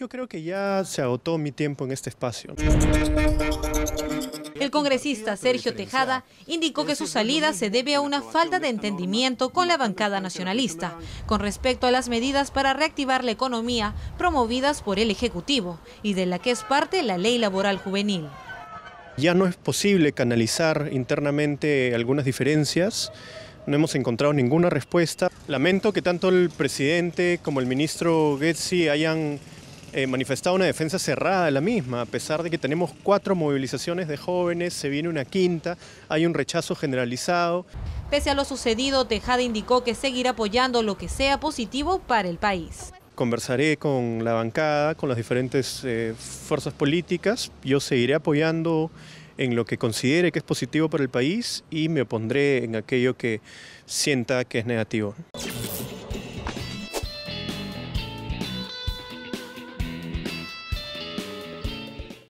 Yo creo que ya se agotó mi tiempo en este espacio. El congresista Sergio Tejada indicó que su salida se debe a una falta de entendimiento con la bancada nacionalista con respecto a las medidas para reactivar la economía promovidas por el Ejecutivo y de la que es parte la ley laboral juvenil. Ya no es posible canalizar internamente algunas diferencias. No hemos encontrado ninguna respuesta. Lamento que tanto el presidente como el ministro Getzi hayan eh, manifestado una defensa cerrada de la misma, a pesar de que tenemos cuatro movilizaciones de jóvenes, se viene una quinta, hay un rechazo generalizado. Pese a lo sucedido, Tejada indicó que seguirá apoyando lo que sea positivo para el país. Conversaré con la bancada, con las diferentes eh, fuerzas políticas, yo seguiré apoyando en lo que considere que es positivo para el país y me opondré en aquello que sienta que es negativo.